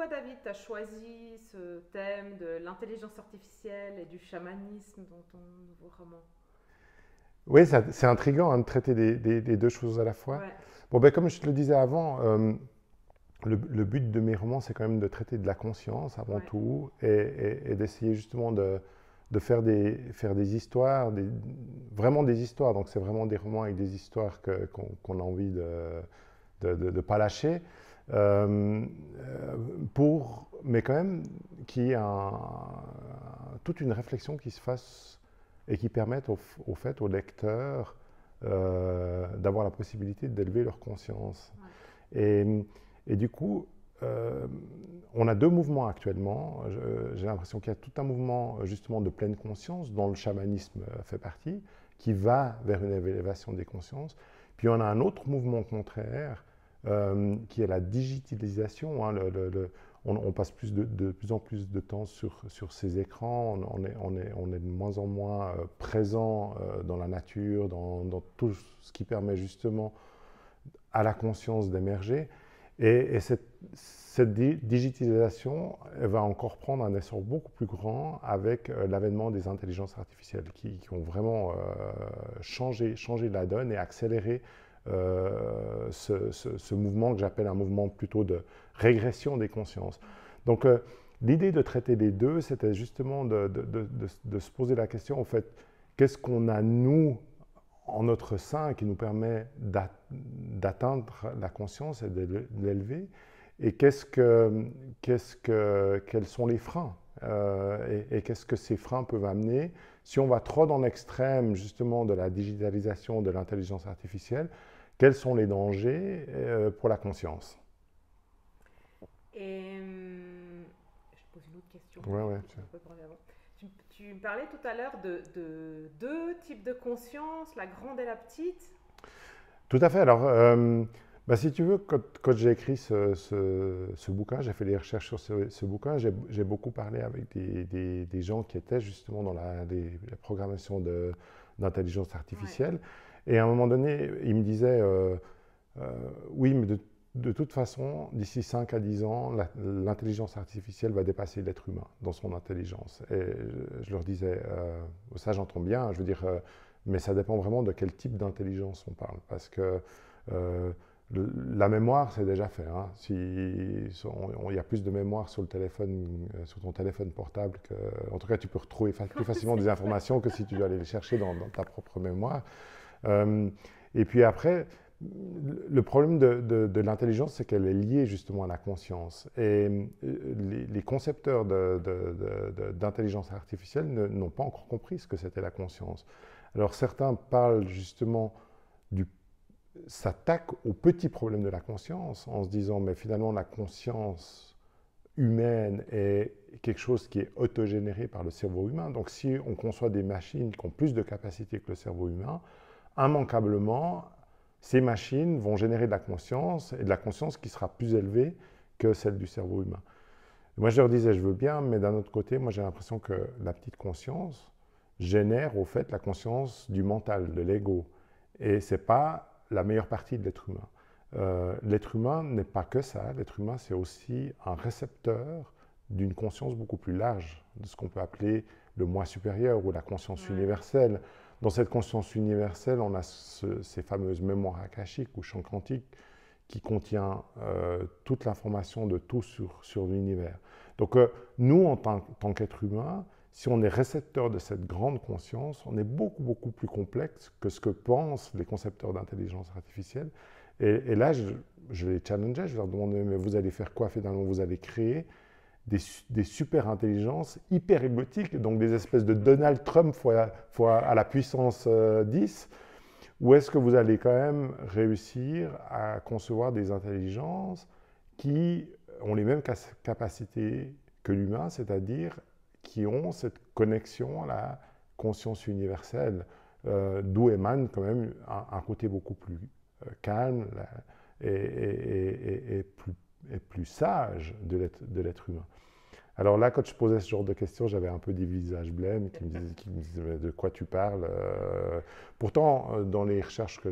pourquoi David, tu as choisi ce thème de l'intelligence artificielle et du chamanisme dans ton nouveau roman Oui, c'est intriguant hein, de traiter des, deux choses à la fois. Bon, ben, comme je te le disais avant, euh, le, but de mes romans, c'est quand même de traiter de la conscience avant tout et, d'essayer justement de, faire des, faire des histoires, vraiment des histoires. Donc, c'est vraiment des romans avec des histoires qu'on a envie de ne pas lâcher. Euh, euh, pour, mais quand même, qu'il y ait toute une réflexion qui se fasse et qui permette au, fait aux lecteurs euh, d'avoir la possibilité d'élever leur conscience. Et, et, du coup, on a deux mouvements actuellement. J'ai l'impression qu'il y a tout un mouvement justement de pleine conscience dont le chamanisme fait partie, qui va vers une élévation des consciences. Puis on a un autre mouvement contraire euh, qui est la digitalisation. Hein, on, passe plus de, plus en plus de temps sur, sur ces écrans, on, est, on, est, on est de moins en moins euh, présent euh, dans la nature, dans, dans tout ce qui permet justement à la conscience d'émerger. Et, cette, cette digitalisation va encore prendre un essor beaucoup plus grand avec l'avènement des intelligences artificielles qui, qui ont vraiment changé, changé la donne et accéléré euh, ce, mouvement que j'appelle un mouvement plutôt de régression des consciences. Donc euh, l'idée de traiter les deux, c'était justement de, se poser la question, en fait, qu'est-ce qu'on a nous en notre sein qui nous permet d'atteindre la conscience et de l'élever et qu'est-ce que, quels sont les freins euh, et, qu'est-ce que ces freins peuvent amener. Si on va trop dans l'extrême justement de la digitalisation de l'intelligence artificielle, quels sont les dangers euh, pour la conscience et, Je pose une autre question. tu, tu, parlais tout à l'heure de, deux types de conscience, la grande et la petite. Tout à fait. Alors, bah, si tu veux, quand, j'ai écrit ce, bouquin, j'ai fait des recherches sur ce, bouquin, j'ai beaucoup parlé avec des, gens qui étaient justement dans la, des, programmation d'intelligence artificielle. Et à un moment donné, ils me disaient euh, euh, Oui, mais de, toute façon, d'ici 5 à 10 ans, l'intelligence artificielle va dépasser l'être humain dans son intelligence. Et je, leur disais euh, Ça, j'entends bien, je veux dire, mais ça dépend vraiment de quel type d'intelligence on parle. Parce que la mémoire, c'est déjà fait. Hein. il y a plus de mémoire sur, le téléphone, euh, sur ton téléphone portable. Que, en tout cas, tu peux retrouver plus facilement des informations que si tu dois aller les chercher dans, ta propre mémoire. Euh, et puis après, le problème de, l'intelligence, c'est qu'elle est liée justement à la conscience. Et euh, les, les concepteurs d'intelligence artificielle n'ont pas encore compris ce que c'était la conscience. Alors certains parlent justement du s'attaque aux petits problème de la conscience en se disant mais finalement la conscience humaine est quelque chose qui est autogénéré par le cerveau humain. Donc si on conçoit des machines qui ont plus de capacités que le cerveau humain, immanquablement, ces machines vont générer de la conscience et de la conscience qui sera plus élevée que celle du cerveau humain. moi je leur disais je veux bien, mais d'un autre côté, moi j'ai l'impression que la petite conscience génère au fait la conscience du mental, de l'ego. Et c'est pas la meilleure partie de l'être humain. Euh, l'être humain n'est pas que ça, l'être humain c'est aussi un récepteur d'une conscience beaucoup plus large, de ce qu'on peut appeler le moi supérieur ou la conscience universelle. Dans cette conscience universelle, on a ces fameuses mémoires akashiques ou champs quantiques qui contient euh, toute l'information de tout sur, sur l'univers. Donc euh, nous, en tant qu'être humain, si on est récepteur de cette grande conscience, on est beaucoup, beaucoup plus complexe que ce que pensent les concepteurs d'intelligence artificielle. Et, là, je, je les challengeais, je leur demandais, mais vous allez faire quoi finalement Vous allez créer des, super intelligences hyper égotiques, donc des espèces de Donald Trump fois, fois à la puissance 10, euh, ou est-ce que vous allez quand même réussir à concevoir des intelligences qui ont les mêmes capacités que l'humain, c'est-à-dire qui ont cette connexion à la conscience universelle, euh, d'où émane quand même un, côté beaucoup plus euh, calme et, plus, plus, sage de l'être humain. Alors là, quand je posais ce genre de questions, j'avais un peu des visages blêmes qui me disaient, de quoi tu parles. Euh. pourtant, dans les recherches que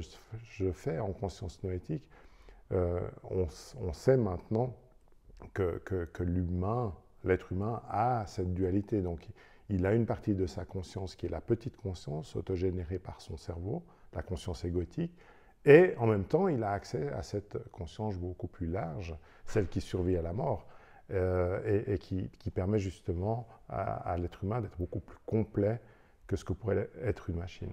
je, fais en conscience noétique, on, sait maintenant que l'humain L'être humain a cette dualité, donc il a une partie de sa conscience qui est la petite conscience autogénérée par son cerveau, la conscience égotique, et en même temps, il a accès à cette conscience beaucoup plus large, celle qui survit à la mort, euh, et, qui, permet justement à l'être humain d'être beaucoup plus complet que ce que pourrait être une machine.